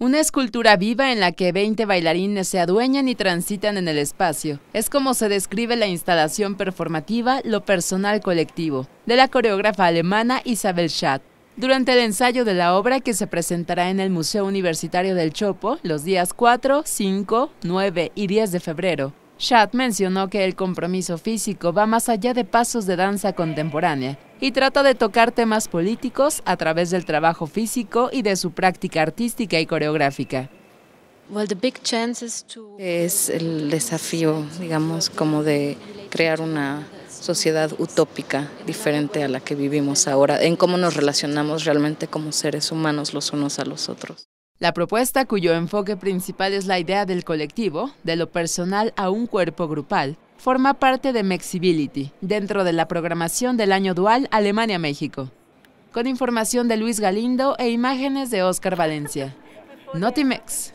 Una escultura viva en la que 20 bailarines se adueñan y transitan en el espacio. Es como se describe la instalación performativa Lo Personal Colectivo, de la coreógrafa alemana Isabel Schad. Durante el ensayo de la obra que se presentará en el Museo Universitario del Chopo los días 4, 5, 9 y 10 de febrero, Shad mencionó que el compromiso físico va más allá de pasos de danza contemporánea y trata de tocar temas políticos a través del trabajo físico y de su práctica artística y coreográfica. Es el desafío, digamos, como de crear una sociedad utópica diferente a la que vivimos ahora, en cómo nos relacionamos realmente como seres humanos los unos a los otros. La propuesta, cuyo enfoque principal es la idea del colectivo, de lo personal a un cuerpo grupal, forma parte de Mexibility, dentro de la programación del año dual Alemania-México. Con información de Luis Galindo e imágenes de Oscar Valencia. Notimex.